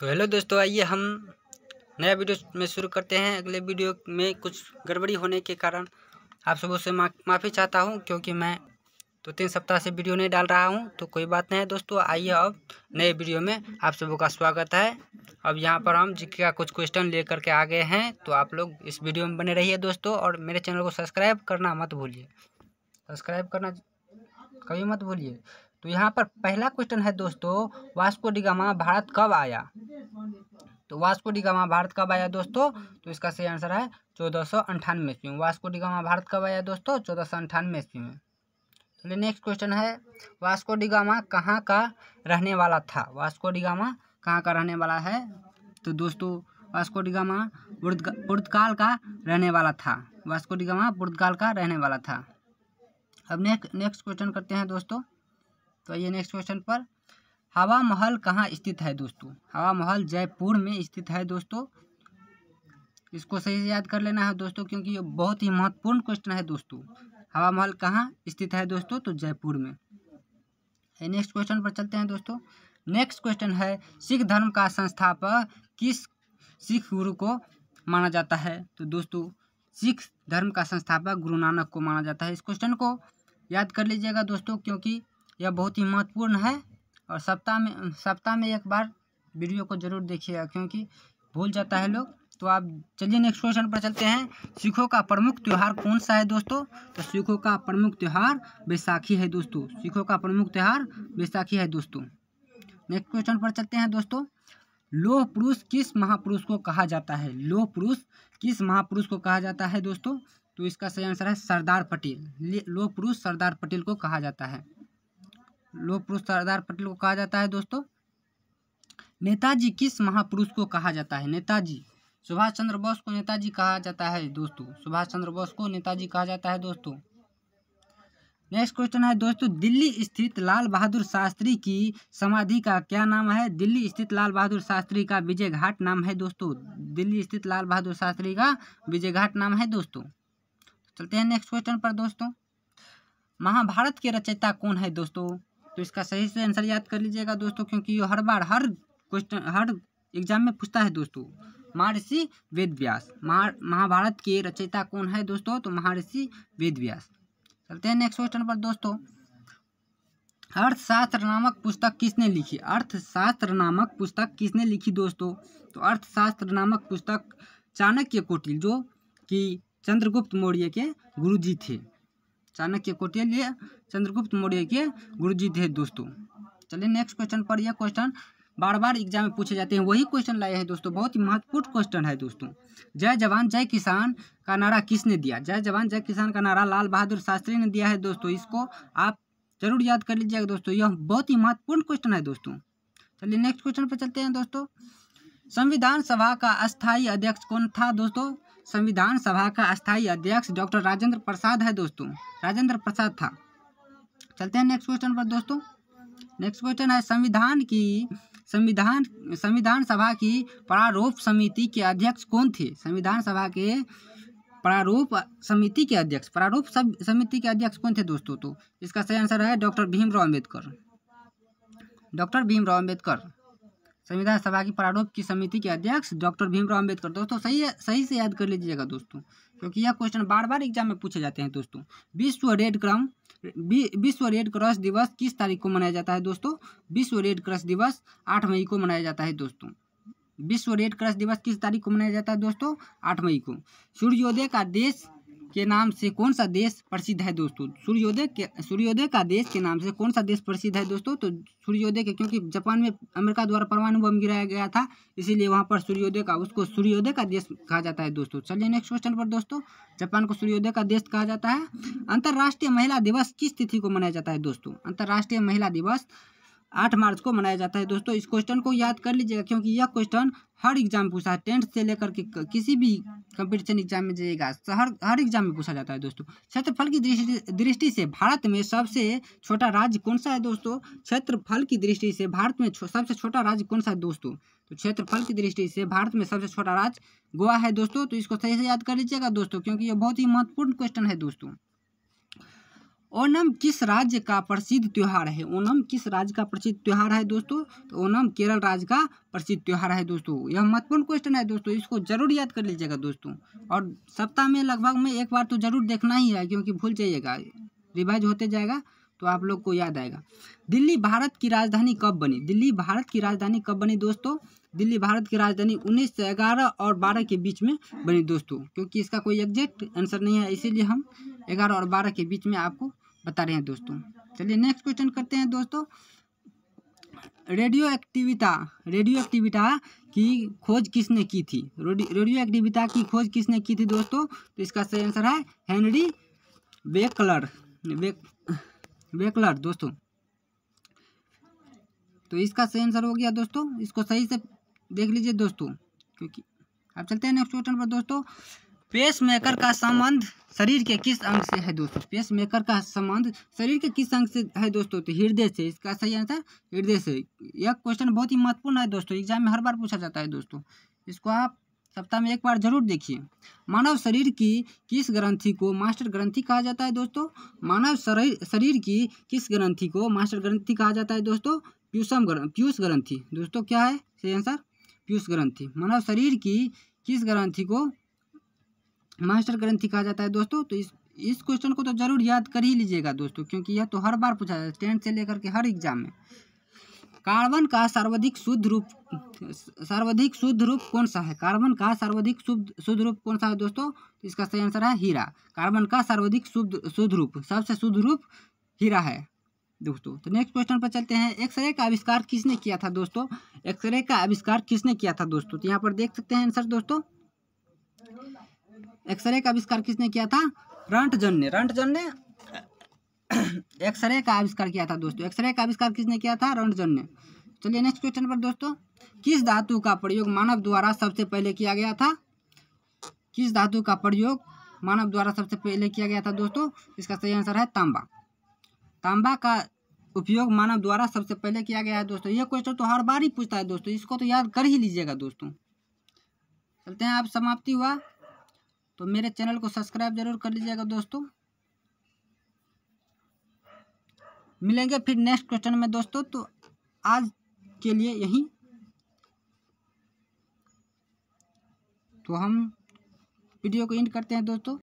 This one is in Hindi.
तो हेलो दोस्तों आइए हम नया वीडियो में शुरू करते हैं अगले वीडियो में कुछ गड़बड़ी होने के कारण आप सबों से माफ़ी चाहता हूँ क्योंकि मैं तो तीन सप्ताह से वीडियो नहीं डाल रहा हूँ तो कोई बात नहीं है दोस्तों आइए अब नए वीडियो में आप सबों का स्वागत है अब यहाँ पर हम जी का कुछ क्वेश्चन ले करके आ गए हैं तो आप लोग इस वीडियो में बने रहिए दोस्तों और मेरे चैनल को सब्सक्राइब करना मत भूलिए सब्सक्राइब करना कभी मत भूलिए तो यहाँ पर पहला क्वेश्चन है दोस्तों वास्को डिगामा भारत कब आया तो वास्को डिगामा भारत कब आया दोस्तों तो इसका सही आंसर है चौदह सौ अंठानवे ईस्वी में वास्को डिगामा भारत कब आया दोस्तों चौदह सौ अंठानवे ईस्वी में चलिए नेक्स्ट क्वेश्चन है वास्को डिगामा कहाँ का रहने वाला था वास्को डिगामा कहाँ का रहने वाला है तो दोस्तों वास्को डिगामा पुर्तगाल का रहने वाला था वास्को डिगामा पुर्तगाल का रहने वाला था अब नेक्स्ट नेक्स्ट क्वेश्चन करते हैं दोस्तों तो आइए नेक्स्ट क्वेश्चन पर हवा महल कहाँ स्थित है दोस्तों हवा महल जयपुर में स्थित है दोस्तों इसको सही से याद कर लेना है दोस्तों क्योंकि ये बहुत ही महत्वपूर्ण क्वेश्चन है दोस्तों हवा महल कहाँ स्थित है दोस्तों तो जयपुर में नेक्स्ट क्वेश्चन पर चलते हैं दोस्तों नेक्स्ट क्वेश्चन है सिख धर्म का संस्थापक किस सिख गुरु को माना जाता है तो दोस्तों सिख धर्म का संस्थापक गुरु नानक को माना जाता है इस क्वेश्चन को याद कर लीजिएगा दोस्तों क्योंकि यह बहुत ही महत्वपूर्ण है और सप्ताह में सप्ताह में एक बार वीडियो को जरूर देखिएगा क्योंकि भूल जाता है लोग तो आप चलिए नेक्स्ट क्वेश्चन पर चलते हैं सिखों का प्रमुख त्यौहार कौन सा है दोस्तों तो सिखों का प्रमुख त्यौहार बैसाखी है दोस्तों सिखों का प्रमुख त्यौहार बैसाखी है दोस्तों नेक्स्ट क्वेश्चन पर चलते हैं दोस्तों लोह पुरुष किस महापुरुष को कहा जाता है लोह पुरुष किस महापुरुष को कहा जाता है दोस्तों तो इसका सही आंसर है सरदार पटेल लोह पुरुष सरदार पटेल को कहा जाता है लोह पुरुष सरदार पटेल को कहा जाता है दोस्तों नेताजी किस महापुरुष को कहा जाता है नेताजी सुभाष चंद्र बोस को नेताजी कहा जाता है दोस्तों सुभाष चंद्र बोस को नेताजी कहा जाता है दोस्तों नेक्स्ट क्वेश्चन है दोस्तों दिल्ली स्थित लाल बहादुर शास्त्री की समाधि का क्या नाम है दिल्ली स्थित लाल बहादुर शास्त्री का विजय घाट नाम है दोस्तों दिल्ली स्थित लाल बहादुर शास्त्री का विजय घाट नाम है दोस्तों चलते हैं नेक्स्ट क्वेश्चन पर दोस्तों महाभारत के रचयिता कौन है दोस्तों तो इसका सही से आंसर याद कर लीजिएगा दोस्तों क्योंकि ये हर बार हर क्वेश्चन हर एग्जाम में पूछता है दोस्तों महर्षि वेद व्यास महाभारत के रचयिता कौन है दोस्तों तो महर्षि वेद व्यास चलते हैं नेक्स्ट क्वेश्चन पर दोस्तों अर्थशास्त्र नामक पुस्तक किसने लिखी अर्थशास्त्र नामक पुस्तक किसने लिखी दोस्तों तो अर्थशास्त्र नामक पुस्तक चाणक्य कोटिल जो कि चंद्रगुप्त मौर्य के गुरुजी थे चाणक्य कौटिल्य चंद्रगुप्त मौर्य के गुरुजी थे दोस्तों चलिए नेक्स्ट क्वेश्चन पर यह क्वेश्चन बार बार एग्जाम में पूछे जाते हैं वही क्वेश्चन लाए हैं दोस्तों बहुत ही महत्वपूर्ण क्वेश्चन है दोस्तों जय जवान जय किसान का नारा किसने दिया जय जवान जय किसान का नारा लाल बहादुर शास्त्री ने दिया है दोस्तों इसको आप जरूर याद कर लीजिएगा दोस्तों यह बहुत ही महत्वपूर्ण क्वेश्चन है दोस्तों चलिए नेक्स्ट क्वेश्चन पर चलते हैं दोस्तों संविधान सभा का अस्थायी अध्यक्ष कौन था दोस्तों संविधान सभा का स्थायी अध्यक्ष डॉक्टर राजेंद्र प्रसाद है दोस्तों राजेंद्र प्रसाद था चलते हैं नेक्स्ट क्वेश्चन पर दोस्तों नेक्स्ट क्वेश्चन है संविधान की संविधान संविधान सभा की प्रारूप समिति के अध्यक्ष कौन थे संविधान सभा के प्रारूप समिति के अध्यक्ष प्रारूप समिति के अध्यक्ष कौन थे दोस्तों तो इसका सही आंसर है डॉक्टर भीमराव अम्बेडकर डॉक्टर भीमराव अम्बेडकर संविधान सभा की प्रारूप की समिति के अध्यक्ष डॉक्टर भीमराव अम्बेडकर दोस्तों सही सही से याद कर लीजिएगा दोस्तों क्योंकि यह क्वेश्चन बार बार एग्जाम में पूछे जाते हैं दोस्तों विश्व रेड क्रम विश्व रेड क्रॉस दिवस किस तारीख को मनाया जाता है दोस्तों विश्व रेड क्रॉस दिवस आठ मई को मनाया जाता है दोस्तों विश्व रेड क्रॉस दिवस किस तारीख को मनाया जाता है दोस्तों आठ मई को सूर्योदय का देश के नाम से कौन सा देश प्रसिद्ध है दोस्तों सूर्योदय के सूर्योदय का देश के नाम से कौन सा देश प्रसिद्ध है दोस्तों तो सूर्योदय के क्योंकि जापान में अमेरिका द्वारा परमाणु बम गिराया गया था इसीलिए वहाँ पर सूर्योदय का उसको सूर्योदय का देश कहा जाता है दोस्तों चलिए नेक्स्ट क्वेश्चन पर दोस्तों जापान को सूर्योदय का देश कहा जाता है अंतर्राष्ट्रीय महिला दिवस किस तिथि को मनाया जाता है दोस्तों अंतर्राष्ट्रीय महिला दिवस आठ मार्च को मनाया जाता है दोस्तों इस क्वेश्चन को याद कर लीजिएगा क्योंकि यह क्वेश्चन हर एग्ज़ाम पूछा है टेंथ से लेकर के किसी भी कंपटीशन एग्जाम में जाइएगा हर हर एग्जाम में पूछा जाता है दोस्तों क्षेत्रफल की दृष्टि दृष्टि से भारत में सबसे छोटा राज्य कौन सा है दोस्तों क्षेत्रफल की दृष्टि से भारत में सबसे छोटा राज्य कौन सा है दोस्तों तो क्षेत्रफल की दृष्टि से भारत में सबसे छोटा राज्य गोवा है दोस्तों तो इसको सही से याद कर लीजिएगा दोस्तों क्योंकि ये बहुत ही महत्वपूर्ण क्वेश्चन है दोस्तों ओनम किस राज्य का प्रसिद्ध त्यौहार है ओनम किस राज्य का प्रसिद्ध त्यौहार है दोस्तों तो ओनम केरल राज्य का प्रसिद्ध त्यौहार है दोस्तों यह महत्वपूर्ण क्वेश्चन है दोस्तों इसको जरूर याद कर लीजिएगा दोस्तों और सप्ताह में लगभग में एक बार तो जरूर देखना ही है क्योंकि भूल जाइएगा रिवाइज होते जाएगा तो आप लोग को याद आएगा दिल्ली भारत की राजधानी कब बनी दिल्ली भारत की राजधानी कब बनी दोस्तों दिल्ली भारत की राजधानी उन्नीस सौ ग्यारह और बारह के बीच में बनी दोस्तों क्योंकि इसका कोई एग्जैक्ट आंसर नहीं है इसीलिए हम ग्यारह और बारह के बीच में आपको बता रहे हैं दोस्तों चलिए नेक्स्ट क्वेश्चन करते हैं दोस्तों रेडियो एक्टिविता रेडियो एक्टिविटा की खोज किसने की थी रेडियो एक्टिविटा की खोज किसने की थी दोस्तों तो इसका सही आंसर है हेनरी बेकलर बेक बेकलर दोस्तों तो इसका सही आंसर हो गया दोस्तों इसको सही से देख लीजिए दोस्तों क्योंकि अब चलते हैं नेक्स्ट क्वेश्चन पर दोस्तों पेस मेकर का संबंध शरीर के किस अंग से है दोस्तों पेस मेकर का संबंध शरीर के किस अंग से है दोस्तों तो हृदय से इसका सही आंसर हृदय से यह क्वेश्चन बहुत ही महत्वपूर्ण है दोस्तों एग्जाम में हर बार पूछा जाता है दोस्तों इसको आप सप्ताह में एक बार जरूर देखिए मानव शरीर की किस ग्रंथि को मास्टर ग्रंथि कहा जाता है दोस्तों मानव शरीर की किस ग्रंथि को मास्टर ग्रंथि कहा जाता है दोस्तों प्यूसम ग्रंथ प्यूष ग्रंथि दोस्तों क्या है सही आंसर पीयूष ग्रंथि मानव शरीर की किस ग्रंथि को मास्टर ग्रंथि कहा जाता है दोस्तों तो इस इस क्वेश्चन को तो जरूर याद कर ही लीजिएगा दोस्तों क्योंकि यह तो हर बार पूछा जाता है टेंथ से लेकर के हर एग्जाम में कार्बन का सर्वाधिक शुद्ध रूप सर्वाधिक शुद्ध रूप कौन सा है कार्बन का सर्वाधिक शुद्ध शुद्ध रूप कौन सा है दोस्तों इसका सही आंसर है हीरा कार्बन का सर्वाधिक शुद्ध शुद्ध रूप सबसे शुद्ध रूप हीरा है दोस्तों तो नेक्स्ट क्वेश्चन पर चलते हैं एक्सरे का आविष्कार किसने किया था दोस्तों एक्सरे का आविष्कार किसने किया था दोस्तों तो यहाँ पर देख सकते हैं आंसर दोस्तों एक्सरे का आविष्कार किसने किया था रंटजन ने रंटजन ने एक्सरे का आविष्कार किया था दोस्तों एक्सरे का आविष्कार किसने किया था रंटजन ने चलिए नेक्स्ट क्वेश्चन पर दोस्तों किस धातु का प्रयोग मानव द्वारा सबसे पहले किया गया था किस धातु का प्रयोग मानव द्वारा सबसे पहले किया गया था दोस्तों इसका सही आंसर है तांबा तांबा का उपयोग मानव द्वारा सबसे पहले किया गया है दोस्तों ये क्वेश्चन तो हर बार ही पूछता है दोस्तों इसको तो याद कर ही लीजिएगा दोस्तों चलते हैं आप समाप्ति हुआ तो मेरे चैनल को सब्सक्राइब जरूर कर लीजिएगा दोस्तों मिलेंगे फिर नेक्स्ट क्वेश्चन में दोस्तों तो आज के लिए यहीं तो हम वीडियो को एंड करते हैं दोस्तों